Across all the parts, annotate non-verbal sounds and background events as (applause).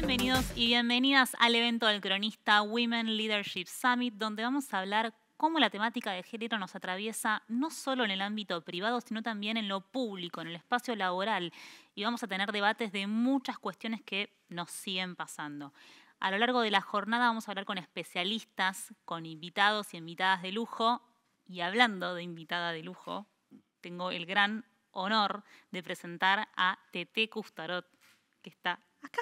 Bienvenidos y bienvenidas al evento del cronista Women Leadership Summit, donde vamos a hablar cómo la temática de género nos atraviesa no solo en el ámbito privado, sino también en lo público, en el espacio laboral. Y vamos a tener debates de muchas cuestiones que nos siguen pasando. A lo largo de la jornada vamos a hablar con especialistas, con invitados y invitadas de lujo. Y hablando de invitada de lujo, tengo el gran honor de presentar a Tete Custarot, que está acá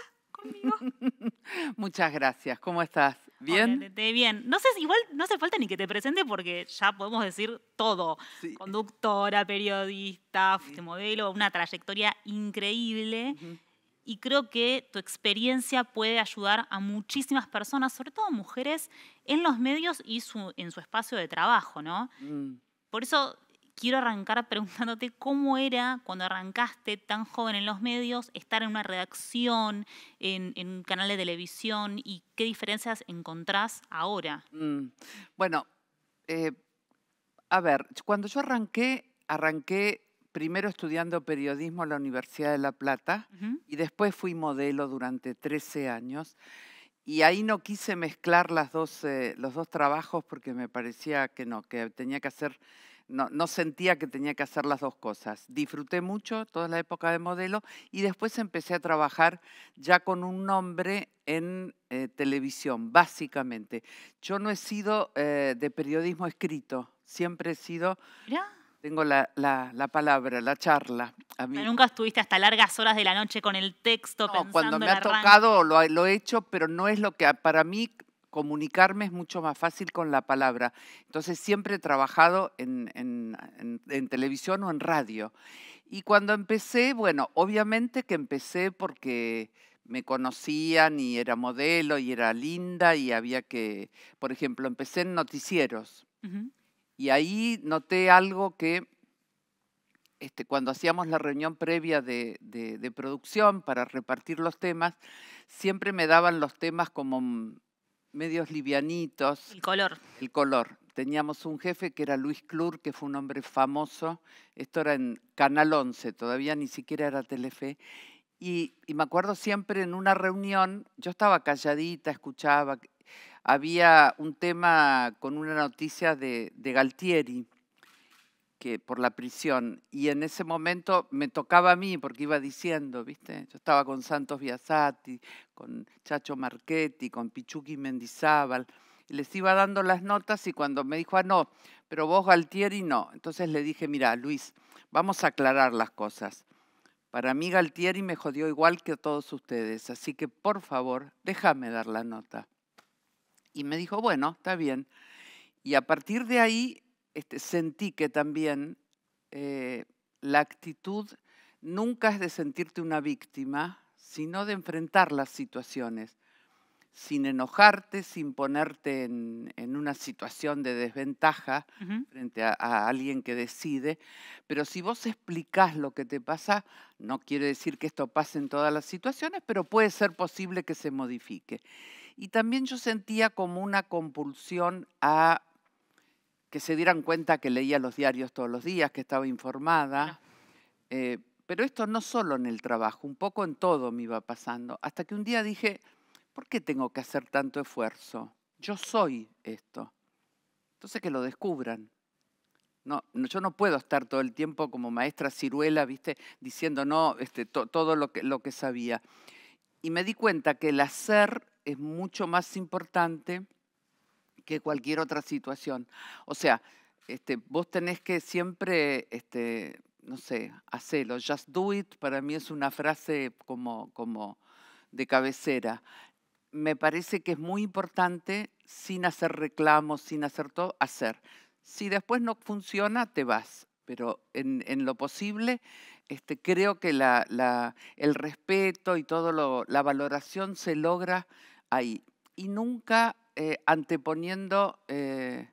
(laughs) Muchas gracias. ¿Cómo estás? ¿Bien? bien. No sé, igual no hace falta ni que te presente porque ya podemos decir todo. Conductora, periodista, modelo, una trayectoria increíble. Y creo que tu experiencia puede ayudar a muchísimas personas, sobre todo mujeres, en los medios y en su espacio de trabajo, ¿no? Mm. Por eso quiero arrancar (laughs) preguntándote cómo era cuando arrancaste tan joven en los medios estar en una redacción, en, un canal de televisión y qué diferencias encontrás ahora. Mm, bueno, eh, a ver, cuando yo arranqué, arranqué primero estudiando periodismo en la Universidad de La Plata y después fui modelo durante 13 años. Y ahí no quise mezclar las dos, eh, los dos trabajos porque me parecía que no, que tenía que hacer no, sentía que tenía que hacer las dos cosas. Disfruté mucho toda la época de modelo y después empecé a trabajar ya con un nombre en eh, televisión, básicamente. Yo no he sido eh, de periodismo escrito, siempre he sido... Tengo la, palabra, la charla. Nunca estuviste hasta largas horas de la noche con el texto cuando me ha tocado lo he hecho, pero no es lo que para mí comunicarme es mucho más fácil con la palabra. Entonces siempre he trabajado en, televisión o en radio. Y cuando empecé, bueno, obviamente que empecé porque me conocían y era modelo y era linda y había que, por ejemplo, empecé en noticieros. Y ahí noté algo que este, cuando hacíamos la reunión previa de, producción para repartir los temas, siempre me daban los temas como mm, medios livianitos. El color. El color. Teníamos un jefe que era Luis Clur, que fue un hombre famoso. Esto era en Canal 11, todavía ni siquiera era Telefe. Y, me acuerdo siempre en una reunión, yo estaba calladita, escuchaba, había un tema con una noticia de Galtieri por la prisión. Y en ese momento me tocaba a mí, porque iba diciendo, ¿viste? Yo estaba con Santos Biasati, con Chacho Marchetti, con Pichuqui Mendizábal. les iba dando las notas y cuando me dijo, ah, no, pero vos Galtieri no. Entonces le dije, mira, Luis, vamos a aclarar las cosas. Para mí Galtieri me jodió igual que todos ustedes, así que por favor, déjame dar la nota. Y me dijo, bueno, está bien. Y a partir de ahí este, sentí que también eh, la actitud nunca es de sentirte una víctima, sino de enfrentar las situaciones, sin enojarte, sin ponerte en, una situación de desventaja frente a, a, alguien que decide. Pero si vos explicás lo que te pasa, no quiere decir que esto pase en todas las situaciones, pero puede ser posible que se modifique. Y también yo sentía como una compulsión a que se dieran cuenta que leía los diarios todos los días, que estaba informada. Eh, pero esto no solo en el trabajo, un poco en todo me iba pasando, hasta que un día dije, ¿por qué tengo que hacer tanto esfuerzo? Yo soy esto. Entonces que lo descubran. No, yo no puedo estar todo el tiempo como maestra ciruela, ¿viste? Diciendo no, este, todo lo que, lo que sabía. Y me di cuenta que el hacer es mucho más importante que cualquier otra situación. O sea, este, vos tenés que siempre, este, no sé, hacerlo. Just do it para mí es una frase como, como de cabecera. Me parece que es muy importante, sin hacer reclamos, sin hacer todo, hacer. Si después no funciona, te vas. Pero en, lo posible, este, creo que la, el respeto y toda la valoración se logra ahí. Y nunca eh, anteponiendo eh,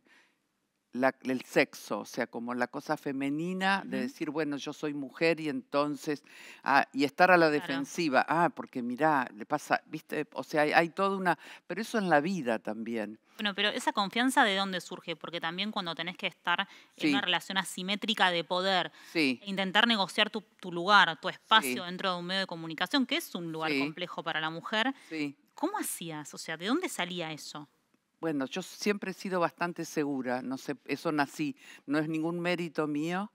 el sexo, o sea, como la cosa femenina de decir, bueno, yo soy mujer y entonces, ah, y estar a la defensiva, ah, porque mirá, le pasa, viste, o sea, hay, toda una, pero eso en la vida también. Bueno, pero esa confianza de dónde surge, porque también cuando tenés que estar en una relación asimétrica de poder, e intentar negociar tu, lugar, tu espacio dentro de un medio de comunicación, que es un lugar complejo para la mujer, ¿cómo hacías? O sea, ¿de dónde salía eso? Bueno, yo siempre he sido bastante segura, no sé, eso nací, no es ningún mérito mío,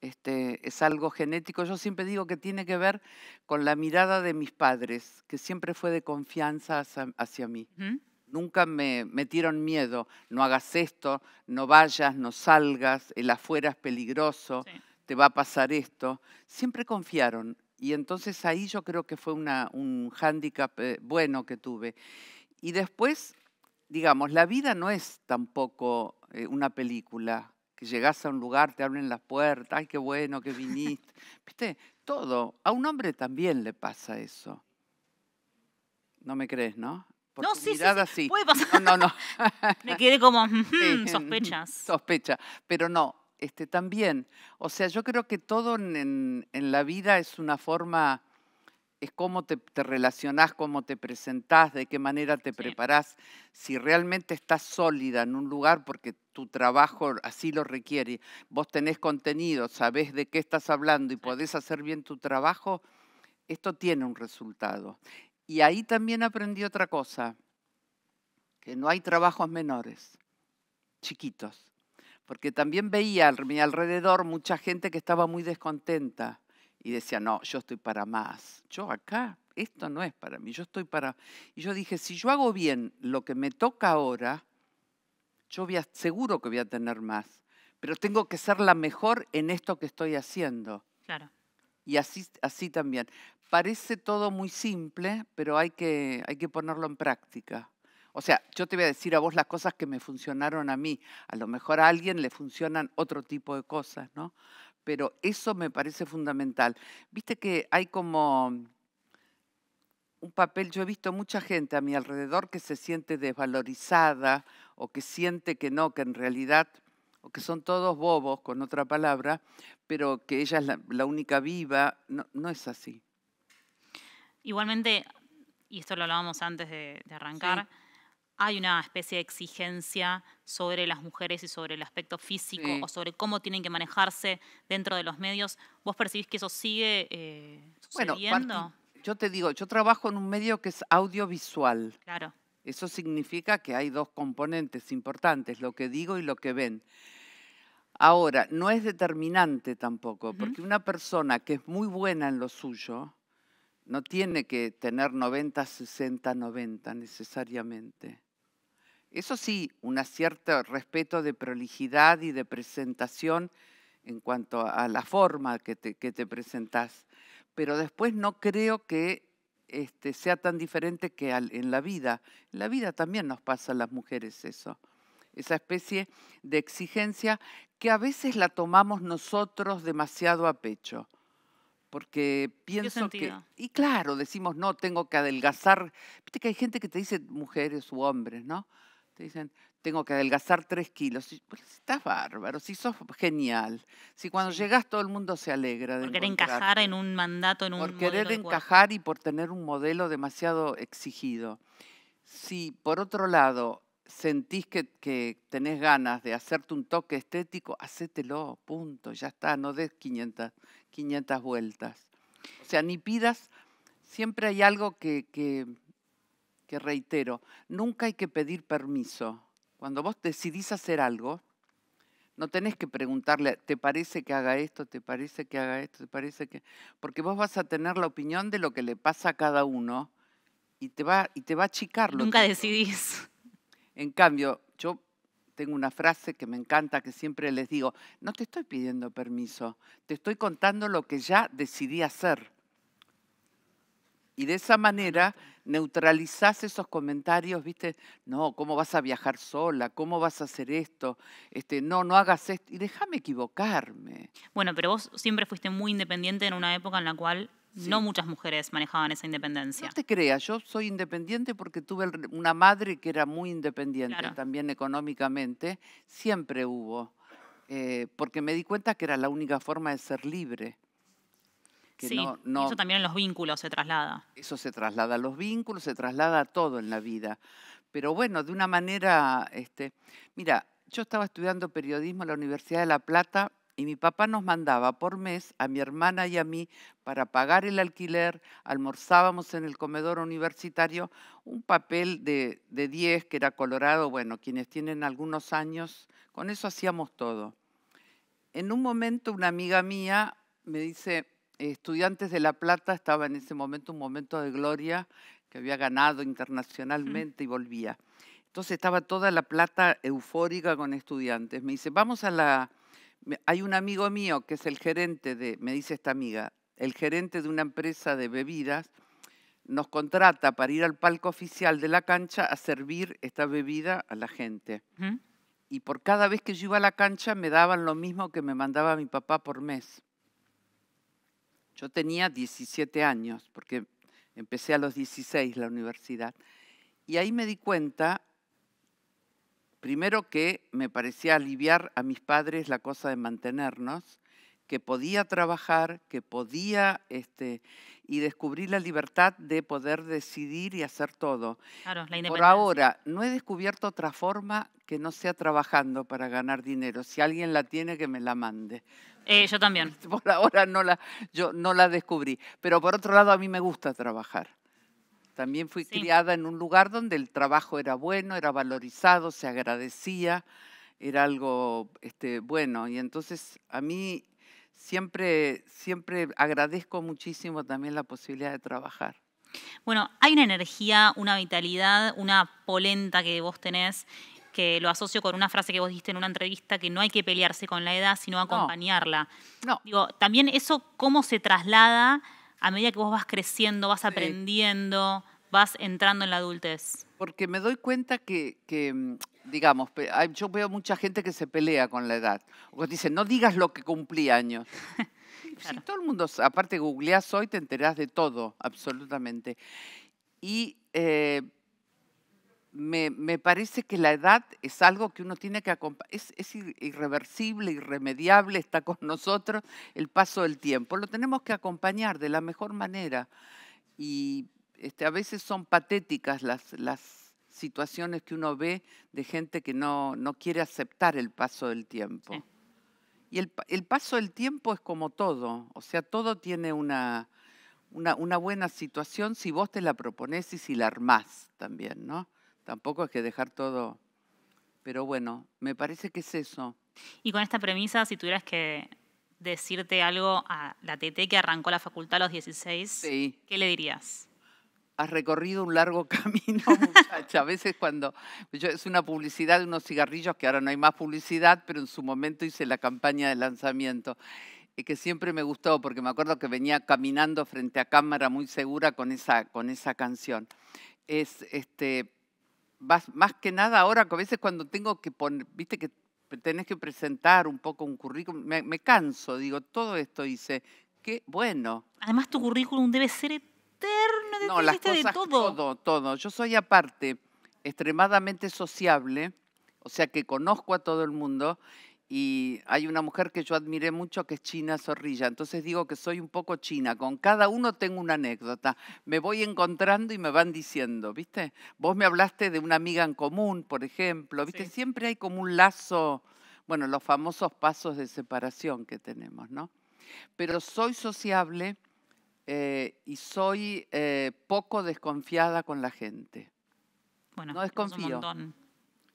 este, es algo genético. Yo siempre digo que tiene que ver con la mirada de mis padres, que siempre fue de confianza hacia, mí. Nunca me metieron miedo, no hagas esto, no vayas, no salgas, el afuera es peligroso, te va a pasar esto. Siempre confiaron y entonces ahí yo creo que fue un hándicap eh, bueno que tuve. Y después digamos, la vida no es tampoco eh, una película que llegas a un lugar, te abren las puertas, ay, qué bueno que viniste. (laughs) Viste, todo. A un hombre también le pasa eso. No me crees, ¿no? no, sí, sí, Puede No, no, (laughs) me quedé como, (laughs) sospechas. Sospecha. Pero no, este, también. O sea, yo creo que todo en, en la vida es una forma es cómo te, te, relacionás, cómo te presentás, de qué manera te preparás, si realmente estás sólida en un lugar porque tu trabajo así lo requiere, vos tenés contenido, sabés de qué estás hablando y podés hacer bien tu trabajo, esto tiene un resultado. Y ahí también aprendí otra cosa, que no hay trabajos menores, chiquitos, porque también veía a mi alrededor mucha gente que estaba muy descontenta y decía, no, yo estoy para más. Yo acá, esto no es para mí, yo estoy para... Y yo dije, si yo hago bien lo que me toca ahora, yo voy seguro que voy a tener más, pero tengo que ser la mejor en esto que estoy haciendo. Claro. Y así, así también. Parece todo muy simple, pero hay que, hay que ponerlo en práctica. O sea, yo te voy a decir a vos las cosas que me funcionaron a mí. A lo mejor a alguien le funcionan otro tipo de cosas, ¿no? pero eso me parece fundamental. Viste que hay como un papel, yo he visto mucha gente a mi alrededor que se siente desvalorizada o que siente que no, que en realidad, o que son todos bobos, con otra palabra, pero que ella es la, única viva, no, es así. Igualmente, y esto lo hablábamos antes de, arrancar, hay una especie de exigencia sobre las mujeres y sobre el aspecto físico o sobre cómo tienen que manejarse dentro de los medios. ¿Vos percibís que eso sigue eh, sucediendo? Bueno, yo te digo, yo trabajo en un medio que es audiovisual. Claro. Eso significa que hay dos componentes importantes, lo que digo y lo que ven. Ahora, no es determinante tampoco, porque una persona que es muy buena en lo suyo, no tiene que tener 90, 60, 90 necesariamente eso sí, un cierto respeto de prolijidad y de presentación en cuanto a la forma que te, presentas, presentás. Pero después no creo que este, sea tan diferente que en la vida. En la vida también nos pasa a las mujeres eso. Esa especie de exigencia que a veces la tomamos nosotros demasiado a pecho. Porque pienso que. Y claro, decimos, no, tengo que adelgazar. Viste que hay gente que te dice mujeres u hombres, ¿no? Te dicen, tengo que adelgazar tres kilos. Pues, estás bárbaro, si sos genial. Si cuando llegas todo el mundo se alegra. De por querer encajar en un mandato, en un Por querer encajar y por tener un modelo demasiado exigido. Si, por otro lado, sentís que, tenés ganas de hacerte un toque estético, hacételo, punto, ya está, no des 500, 500 vueltas. O sea, ni pidas, siempre hay algo que que reitero, nunca hay que pedir permiso. Cuando vos decidís hacer algo, no tenés que preguntarle, ¿te parece que haga esto? ¿Te parece que haga esto? ¿Te parece que...? Porque vos vas a tener la opinión de lo que le pasa a cada uno y te va, y te va a achicar. Nunca decidís. En cambio, yo tengo una frase que me encanta, que siempre les digo, no te estoy pidiendo permiso, te estoy contando lo que ya decidí hacer. Y de esa manera neutralizás esos comentarios, ¿viste? No, ¿cómo vas a viajar sola? ¿Cómo vas a hacer esto? Este, no, no hagas esto. Y déjame equivocarme. Bueno, pero vos siempre fuiste muy independiente en una época en la cual No muchas mujeres manejaban esa independencia. No te creas, yo soy independiente porque tuve una madre que era muy independiente también económicamente. Siempre hubo, eh, porque me di cuenta que era la única forma de ser libre eso también en los vínculos se traslada. Eso se traslada a los vínculos, se traslada a todo en la vida. Pero bueno, de una manera, este, mira, yo estaba estudiando periodismo en la Universidad de La Plata y mi papá nos mandaba por mes a mi hermana y a mí para pagar el alquiler, almorzábamos en el comedor universitario un papel de, de 10 que era colorado, bueno, quienes tienen algunos años, con eso hacíamos todo. En un momento una amiga mía me dice, Estudiantes de La Plata estaba en ese momento un momento de gloria que había ganado internacionalmente y volvía. Entonces estaba toda La Plata eufórica con estudiantes. Me dice, vamos a la... Hay un amigo mío que es el gerente de, me dice esta amiga, el gerente de una empresa de bebidas nos contrata para ir al palco oficial de la cancha a servir esta bebida a la gente. Y por cada vez que yo iba a la cancha me daban lo mismo que me mandaba mi papá por mes. Yo tenía 17 años, porque empecé a los 16 la universidad, y ahí me di cuenta, primero que me parecía aliviar a mis padres la cosa de mantenernos, que podía trabajar, que podía, este, y descubrí la libertad de poder decidir y hacer todo. Por ahora, no he descubierto otra forma que no sea trabajando para ganar dinero. Si alguien la tiene, que me la mande. Eh, yo también. (laughs) Por ahora no la, yo no la descubrí. Pero por otro lado, a mí me gusta trabajar. También fui criada en un lugar donde el trabajo era bueno, era valorizado, se agradecía, era algo este, bueno. Y entonces a mí siempre, siempre agradezco muchísimo también la posibilidad de trabajar. Bueno, hay una energía, una vitalidad, una polenta que vos tenés que lo asocio con una frase que vos diste en una entrevista, que no hay que pelearse con la edad, sino acompañarla. No. Digo, también eso cómo se traslada a medida que vos vas creciendo, vas aprendiendo, vas entrando en la adultez. Porque me doy cuenta que mm, digamos, yo veo mucha gente que se pelea con la edad. O dicen, no digas lo que cumplí años. (laughs) Si todo el mundo, aparte googleás hoy, te enterás de todo, absolutamente. Y eh, me, me, parece que la edad es algo que uno tiene que acompañar, es, irreversible, irremediable, está con (laughs) nosotros el paso del tiempo. Lo tenemos que acompañar de la mejor manera. Y este, a veces son patéticas las, las situaciones que uno ve de gente que no, no quiere aceptar el paso del tiempo. Y el, el, paso del tiempo es como todo, o sea, todo tiene una, una, una, buena situación si vos te la propones y si la armás también, ¿no? Tampoco es que dejar todo, pero bueno, me parece que es eso. Y con esta premisa, si tuvieras que decirte algo a la TT que arrancó la facultad a los 16, ¿qué le dirías? has recorrido un largo (laughs) camino, (laughs) muchacha. A veces cuando yo, es una publicidad de unos cigarrillos, que ahora no hay más publicidad, pero en su momento hice la campaña de lanzamiento eh, que siempre me gustó porque me acuerdo que venía caminando frente a cámara muy segura con esa, con esa canción. Es este más, que nada ahora a veces cuando tengo que poner, viste que tenés que presentar un poco un currículum, me, me canso, digo, todo esto hice, qué bueno. Además tu currículum debe ser eterno no, las cosas, todo. Todo, Yo soy aparte extremadamente sociable, o sea que conozco a todo el mundo y hay una mujer que yo admiré mucho que es China Zorrilla, entonces digo que soy un poco china, con cada uno tengo una anécdota, me voy encontrando y me van diciendo, ¿viste? Vos me hablaste de una amiga en común, por ejemplo, ¿viste? Siempre hay como un lazo, bueno, los famosos pasos de separación que tenemos, ¿no? Pero soy sociable eh, y soy eh, poco desconfiada con la gente. Bueno, no desconfío.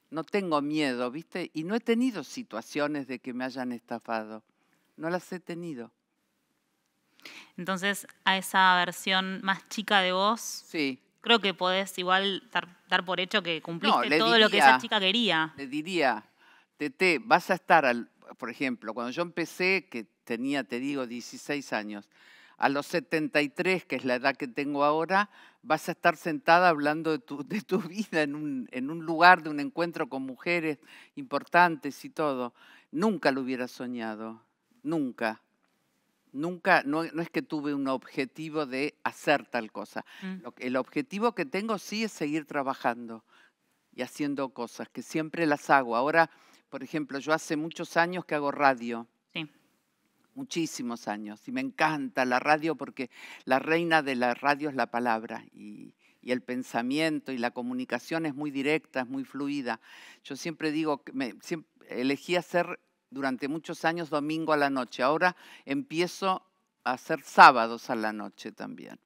no tengo miedo, ¿viste? Y no he tenido situaciones de que me hayan estafado. No las he tenido. Entonces, a esa versión más chica de vos, creo que podés igual dar, por hecho que cumpliste todo lo que esa chica quería. Le diría, Tete, vas a estar, por ejemplo, cuando yo empecé, que tenía, te digo, 16 años, a los 73, que es la edad que tengo ahora, vas a estar sentada hablando de tu, (laughs) vida en un, lugar de un encuentro con mujeres importantes y todo. Nunca lo hubiera soñado, nunca. Nunca, no, es que tuve un objetivo de hacer tal cosa. Mm. El objetivo que tengo sí es seguir trabajando y haciendo cosas, que siempre las hago. Ahora, por ejemplo, yo hace muchos años que hago radio muchísimos años y me encanta la radio porque la reina de la radio es la palabra y, el pensamiento y la comunicación es muy directa, es muy fluida. Yo siempre digo, que me, elegí hacer durante muchos años domingo a la noche, ahora empiezo a hacer sábados a la noche también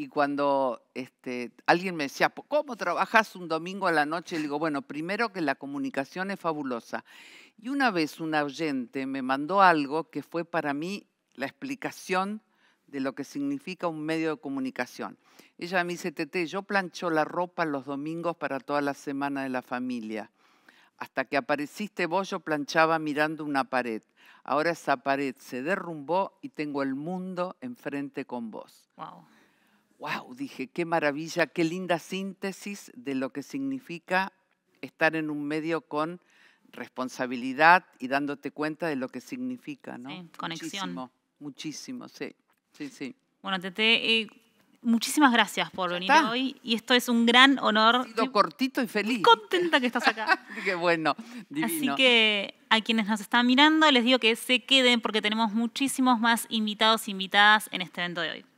y cuando este, alguien me decía, ¿cómo trabajas un domingo a la noche? Le digo, bueno, primero que la comunicación es fabulosa. Y una vez un oyente me mandó algo que fue para mí la explicación de lo que significa un medio de comunicación. Ella me dice, Tete, yo plancho la ropa los domingos para toda la semana de la familia. Hasta que apareciste vos yo planchaba mirando una pared. Ahora esa pared se derrumbó y tengo el mundo enfrente con vos. Wow wow, dije, qué maravilla, qué linda síntesis de lo que significa estar en un medio con responsabilidad y dándote cuenta de lo que significa, ¿no? Sí, conexión. Muchísimo, muchísimo, sí. Sí, sí. Bueno, Tete, eh, muchísimas gracias por venir hoy y esto es un gran honor. He sido cortito y feliz. contenta que estás acá. Qué (laughs) bueno, divino. Así que a quienes nos están mirando les digo que se queden porque tenemos muchísimos más invitados e invitadas en este evento de hoy.